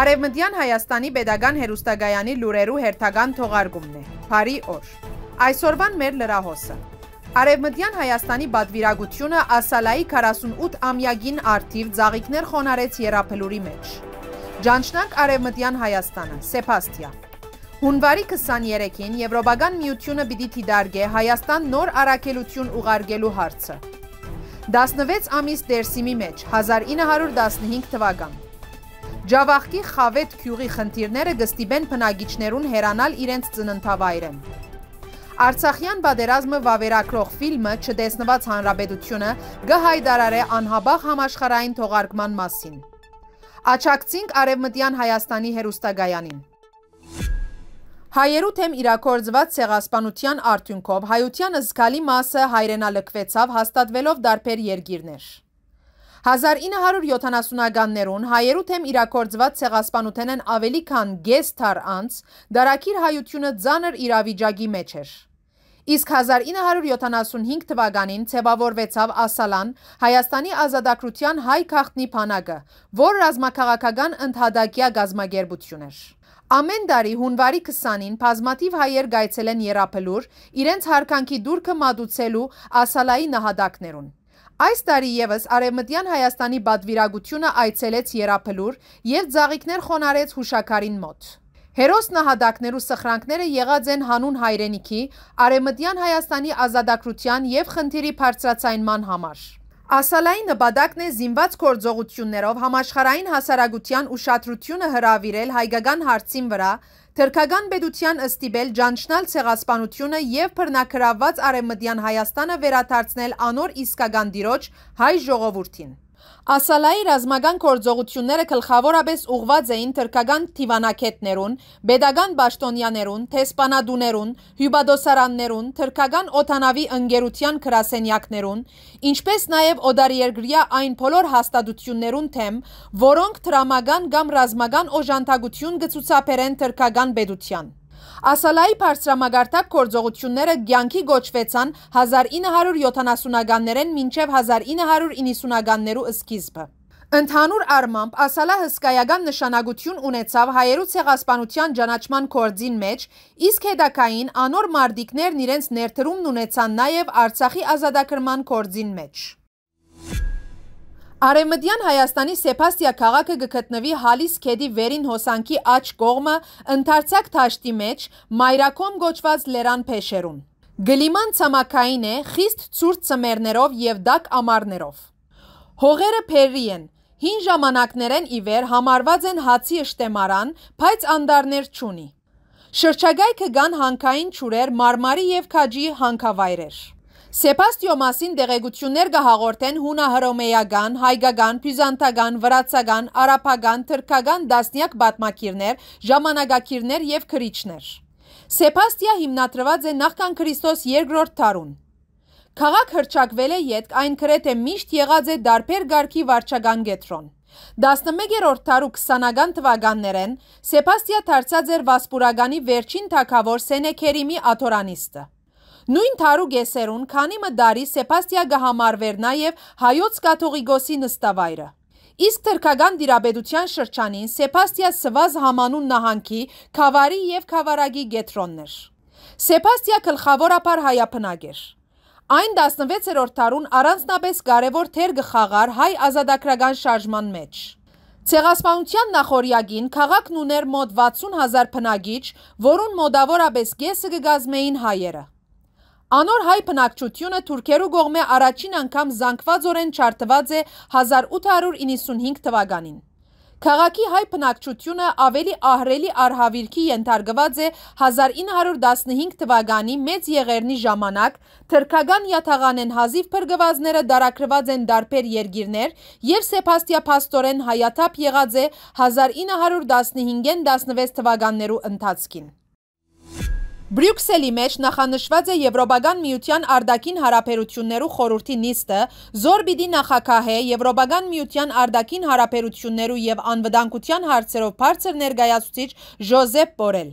Արևմտյան Հայաստանի Պետական Հերուստագայանի լուրերու հերթական թողարկումն է։ Բարի օր։ Այսօրվան մեր լրահոսը։ Արևմտյան Հայաստանի բադվիրագությունը ասալայի 48 ամյագին արդիվ ծաղիկներ խոնարեց երապելուրի մեջ։ Ճանչնակ Արևմտյան Հայաստանը, Սեփաստիա։ Հունվարի 23-ին Եվրոպական միությունը պիտի դիտարկե Հայաստան նոր առաքելություն ուղարկելու հարցը։ 16 ամիս դերսիմի մեջ 1915 թվական Ջավախկի խավետ քյուղի խնդիրները գստիբեն պնագիչներուն հերանալ իրենց ծննդավայրը։ Արցախյան բադերազմը վավերակրող վիլմը չտեսնված հանրաբեդությունը գհայդարար է անհաբաղ համաշխարային թողարգման մասին։ Աչակցինք արևմտյան Հայաստանի հերուստագայանին։ Հայերու թեմ իրակորձված ցեղասպանության արդյունքով հայության զգալի մասը հայրենալկվեցավ հաստատվելով դարբեր երգիրներ։ 1970-ականներուն հայերու թեմ իրակործված ցեղասպանութեն են ավելի քան գես թար անց դարակիր հայությունը ծանր իրավիճակի մեջ էր։ Իսկ 1975 թվականին ցեվավորվեցավ Ասալան Հայաստանի ազատագրության հայ քաղտնի բանակը, որ ռազմաքաղաքական ընդհատակյա գազմագերբություն էր։ Ամեն տարի հունվարի 20-ին բազմաթիվ հայեր գայցել են Երապելուր, իրենց հարկանքի դուրքը մատուցելու Ասալայի նահատակներուն։ Այս տարի եւս Արևմտյան Հայաստանի բադվիրագությունը այցելեց Երափլուր եւ ծաղիկներ խոնարեց Հուշակարին մոտ։ Հերոս նահատակներու սխրանքները եղած են հանուն հայրենիքի, Արևմտյան Հայաստանի ազատագրության եւ խնդիրի բարձրացայնման համար։ Ասալայի նպատակն է զինված կործողություններով համաշխարային հասարագության ուշատրությունը հրավիրել հայգական հարցին վրա, թրկական պետության ըստիբել ճանչնալ ցեղասպանությունը և պրնակրաված արեմմտյան Հայաստանը վերաթարցնել անոր իսկական դիրոչ հայ ժողովորդին։ Ասալայի ռազմական գործողությունները գլխավորապես ուղված էին թրքական թիվանակետներուն, pedagogan պաշտոնյաներուն, թեսպանադուներուն, հյուբադոսարաններուն, թրքական օտանավի ընկերության գրասենյակներուն, ինչպես նաև օդարերգրյա այն բոլոր հաստատություններուն թեմ, որոնք տրամական կամ ռազմական օժանդակություն գցուցաբերեն թրքական պետության։ Ասալայի բարձրամագարտակ գործողությունները ցանկի գոչվեցան 1970-ականներեն մինչև 1990-ականներու սկիզբը։ Ընդհանուր առմամբ ասալա հսկայական նշանակություն ունեցավ հայերու ցեղասպանության ճանաչման կորձին մեջ, իսկ հետակային անոր մարդիկներն իրենց ներդրումն ունեցան նաև Արցախի ազատագրման կորձին մեջ։ Արեմդյան Հայաստանի Սեպաստիա քաղաքը գտնվի Հալիս քեդի վերին հոսանքի աչ կողմը ընդարձակ դաշտի մեջ մայրակոմ գոչված լերան փեշերուն։ Գլիման ցամաքային է, խիստ ցուրտ ծմերներով եւ դակ ամառներով։ Հողերը փերի են։ Հին ժամանակներեն ի վեր համարված են հացի ըշտեմարան, բայց անդարներ չունի։ Շրջագայքը կան հանքային ճուրեր, մարմարի եւ քաջի հանքավայրեր։ Սեպաստյո մասին դեղեգություններ գահաղորդեն հունահրոմեյական, հայգական, պյուզանտական, վրացական, առապական, թրկական դասնյակ բատմակիրներ, ժամանագակիրներ և քրիչներ։ Սեպաստյա հիմնատրված է նախկան Քրիստոս երկրորդ թարուն։ Կաղաք հրճակվել է ետք այն կրետ է միշտ եղած է դարպեր գարքի վարճագան գետրոն։ 11-րդ թարու 20-ական թվականներեն Սեպաստյա թարցած էր վասպուրագանի վերջին թակավոր Սենեքերիմի աթորանիստը։ Նույն թարու գեսերուն քանի մդարի Սեփաստիա գահամարվեր նաև հայոց կաթողիկոսի նստավայրը։ Իսկ թրքական դիրաբեդության շրջանին Սեփաստիա Սվազ համանուն նահանգի Խավարի եւ Խավարագի գետրոններ։ Սեփաստիա գլխավորապար հայապնակ էր։ Այն 16-րդ դարուն առանձնապես կարևոր թեր գխաղար հայ ազատագրական շարժման մեջ։ Ցեղասպանության նախորյակին քաղաքն ուներ մոտ 60000 բնակիչ, որոնց մոտավորապես կեսը կգազմեին հայերը։ Անոր հայ բնակչությունը թուրքերու գողմե առաջին անգամ զանգված օրեն չարտված է 1895 թվականին։ Քաղաքի հայ բնակչությունը ավելի ահրելի արհավիրքի ենթարկված է 1915 թվականի մեծ եղերնի ժամանակ, թրքական յաթաղանեն հազիվ փրկվածները դարակրված են դարբեր երկիրներ եւ սեփաստիապաստորեն հայաթափ եղած է 1915-ին 16 թվականներու ընթացքին։ Բրյուքսելի մեջ նախանշված է Եվրոպական միության արդակին հարաբերություններու խորհրդի նիստը, զոր պիտի նախակահե Եվրոպական միության արդակին հարաբերություններու եւ անվտանգության հարցերով բարձր ներկայացուցիչ Ժոզեփ Բորել։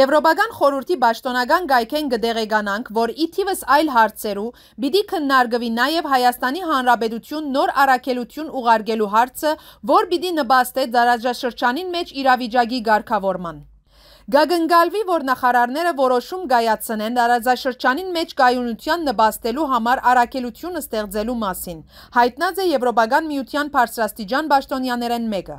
Եվրոպական խորհրդի պաշտոնական գայքեն կդեղեկանանք, որ ի թիվս այլ հարցերու պիտի քննարկվի նաև Հայաստանի Հանրապետություն նոր առաքելություն ուղարկելու հարցը, որ պիտի նպաստե դարաշրջանին մեջ իրավիճակի ղեկավարման։ Գագնգալվի, որ նախարարները որոշում գայացնեն դարաձաշրջանին մեջ գայունության նբաստելու համար առակելություն ստեղծելու մասին։ Հայտնած է Եվրոպական միության բարձրաստիճան Բաշտոնյաներեն մեկը։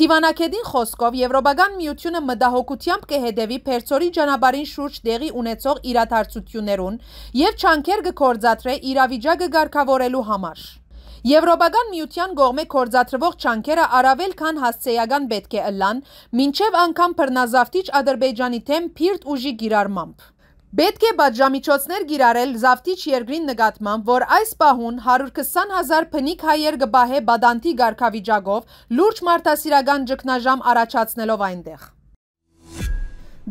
Թիվանակեդին խոսքով Եվրոպական միությունը մտահոգությամբ կհետևի Փերծորի ճանապարհին շուրջ դեղի ունեցող իրադարձություններուն եւ չանկեր կգործադրե իրավիճակը ղեկավարելու համար։ Եվրոպական միության գողմե կործատրվող չանքերը առավել կան հասցեյական պետք է ըլան, մինչև անգամ պրնազավտիչ ադրբեջանի թեմ պիրտ ուժի գիրարմամբ։ Պետք է բաժամիջոցներ գիրարել զավտիչ երկրին նկատմամբ, որ այս պահուն 120 հազար պնիկ հայեր գբահե բադանթի գարկավիճագով լուրջ մարդասիրական ճգնաժամ առաջացնելով այնտեղ։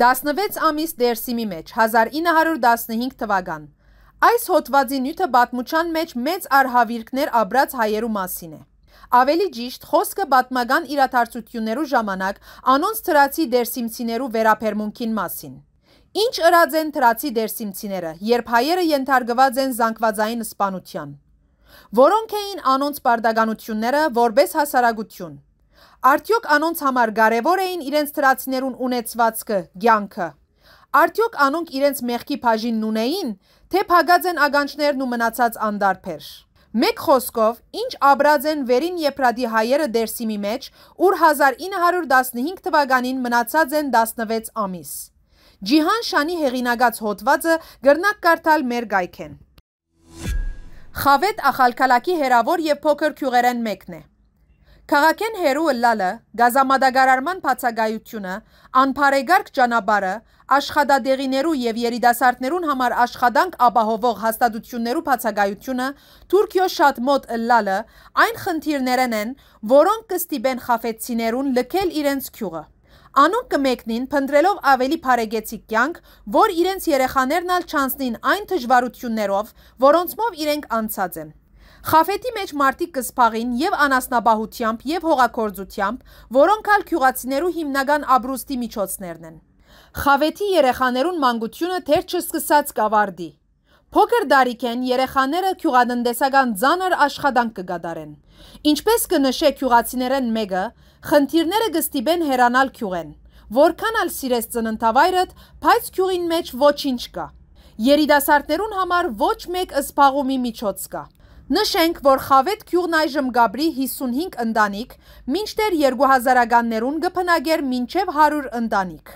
16 ամիս դերսիմի մեջ, 1915 թվագան։ Այս հոդվածի նյութը պատմության մեջ մեծ արհավիրքներ աբրած հայերու մասին է։ Ավելի ճիշտ խոսքը պատմական իրադարձություններու ժամանակ անոնց թրացի դերսիմցիներու վերապերմունքին մասին։ Ինչ ըրած են թրացի դերսիմցիները, երբ հայերը ենթարկված են զանգվածային սպանության։ Որոնք էին անոնց բարդագանությունները որպես հասարակություն։ Արդյոք անոնց համար կարևոր էին իրենց թրացիներուն ունեցվածքը, կյանքը։ Արդյոք անոնք իրենց մեղքի բաժինն ունեին, թե փագած են ագանչներն ու մնացած անդարբեր։ Մեկ խոսքով, ինչ աբրած են վերին եփրադի հայերը դերսիմի մեջ, ուր 1915 թվականին մնացած են 16 ամիս։ Ջիհան Շանի հեղինակած հոդվածը գրնակ կարդալ մեր գայքեն։ Խավետ ախալքալակի հերավոր եւ փոքր քյուղերեն մեկն է։ Քաղաքեն հերու ըլլալը, գազամադագարարման բացակայությունը, անփարեգարք ճանապարհը, աշխատադեղիներու եւ երիտասարդներուն համար աշխատանք ապահովող հաստատություններու բացակայությունը, Թուրքիո շատ մոտ ըլլալը, այն խնդիրներն են, որոնք կստիպեն խաֆեցիներուն լքել իրենց քյուղը։ Անուն կմեկնին փնտրելով ավելի բարեգեցիկ կյանք, որ իրենց երեխաներն ալ չանցնին այն դժվարություններով, որոնցմով իրենք անցած են։ Խաֆետի մեջ մարդիկ կսփաղին եւ անասնաբահությամբ եւ հողագործությամբ, որոնք ալ քյուղացիներու հիմնական աբրուստի միջոցներն են։ Խավետի երեխաներուն մանկությունը թեր չսկսած կավարդի։ Փոքր դարիք են երեխաները քյուղատնտեսական ծանր աշխատանք կգադարեն։ Ինչպես կնշե քյուղացիներեն մեկը, խնդիրները գստիբեն հերանալ քյուղեն։ Որքան ալ սիրես ծննդավայրդ, բայց քյուղին մեջ ոչինչ կա։ Երիտասարդներուն համար ոչ մեկ ըսփաղումի միջոց կա։ Նշենք, որ խավետ գյուղն այժմ գաբրի 55 ընտանիք, մինչտեր 2000-ականներուն գպնագեր մինչև 100 ընտանիք։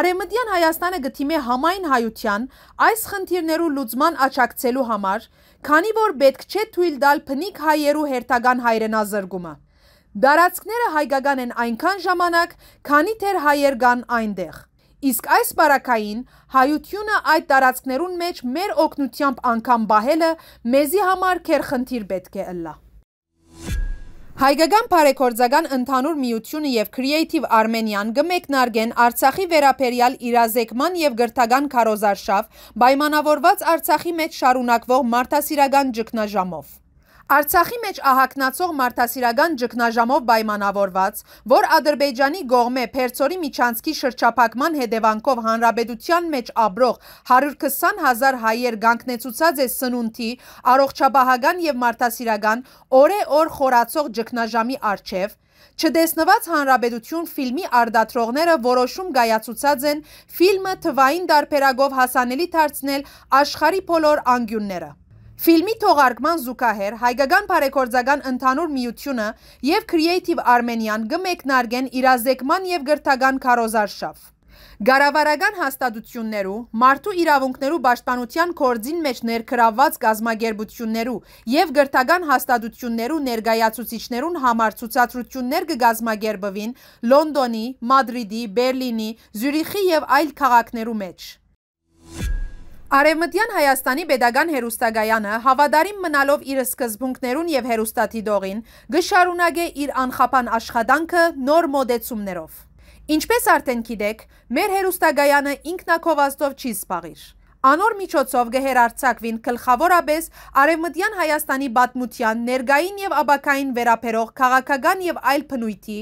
Արեմտյան Հայաստանը գտիմ է համայն հայության այս խնդիրներու լուծման աչակցելու համար, քանի որ պետք չէ թույլ դալ պնիկ հայերու հերթական հայրենազրգումը։ Դարացքները հայգական են այնքան ժամանակ, քանի թեր հայեր գան այնտեղ։ Իսկ այս բարակային հայությունը այդ տարածքներուն մեջ մեր օգնությամբ անգամ բահելը մեզի համար քերխնդիր պետք է ըլլա։ Հայկական բարեգործական ընդհանուր միությունը եւ Creative Armenian գմեկնարգեն Արցախի վերապերյալ իրազեկման եւ գրթական քարոզարշավ պայմանավորված Արցախի մեջ շարունակվող մարդասիրական ճգնաժամով։ Արցախի մեջ ահակնացող մարդասիրական ճգնաժամով պայմանավորված, որ Ադրբեջանի գողմե Փերծորի միջանցքի շրջափակման հետևանքով հանրապետության մեջ ապրող 120.000 հայեր գանկնեցուցած է սնունդի, առողջապահական եւ մարդասիրական օրե-օր խորացող ճգնաժամի արչեւ, Չդեսնված հանրապետություն ֆիլմի արդատրողները որոշում գայացուցած են ֆիլմը թվային դարբերագով հասանելի դարձնել աշխարի բոլոր անկյունները։ Ֆիլմի թողարկման զուգահեռ Հայկական բարեգործական ընդհանուր միությունը եւ Creative Armenian գմեկնարկեն իրազեկման եւ գրթական քարոզարշավ։ Գարավարական հաստատություններու, մարդու իրավունքներու պաշտպանության կորձին մեջ ներքրաված գազմագերբություններու և գրթական հաստատություններու ներգայացուցիչներուն համար ծուցացրություններ գգազմագերբվին լոնդոնի, մադրիդի, բերլինի, զյուրիխի և այլ կաղաքներու մեջ։ Արևմտյան Հայաստանի Պետական հերուստագայանը հավադարին մնալով իր սկզբունքներուն եւ հերուստատիդողին գշարունակ է իր անխափան աշխատանքը նոր մոդեցումներով։ Ինչպես արդեն գիտեք, մեր հերուստագայանը ինքնակովազդով չի սպաղիր։ Անոր միջոցով գհերարցակվին գլխավորապես Արևմտյան Հայաստանի բատմության ներգային եւ աբակային վերապերող քաղաքական եւ այլ բնույթի,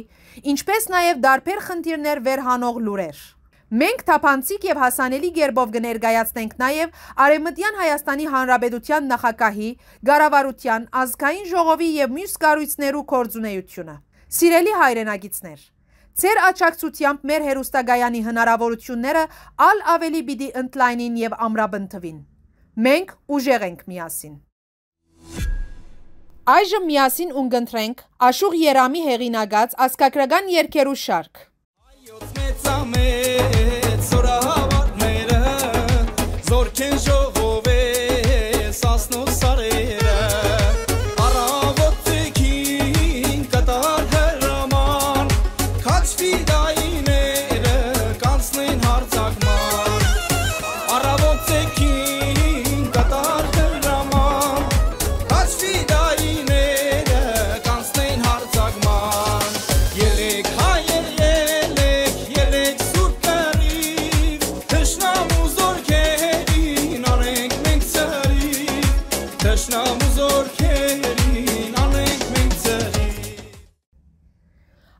ինչպես նաեւ դարբեր խնդիրներ վերհանող լուրեր։ Մենք թափանցիկ եւ հասանելի ģերբով կներկայացնենք նաեւ Արեմտյան Հայաստանի Հանրապետության նախագահի, Գարավարության, ազգային ժողովի եւ մյուս կառույցներու կորձունեությունը։ Սիրելի հայրենագիտներ, Ձեր աճակցությամբ մեր հերուստագայանի հնարավորությունները ալ ավելի պիտի ընդլայնին եւ ամրաբնթվին։ Մենք ուժեղ ենք միասին։ Այժմ միասին ունգընտրենք Աշուղ Երամի հեղինակած ասկակրական երկերու շարք։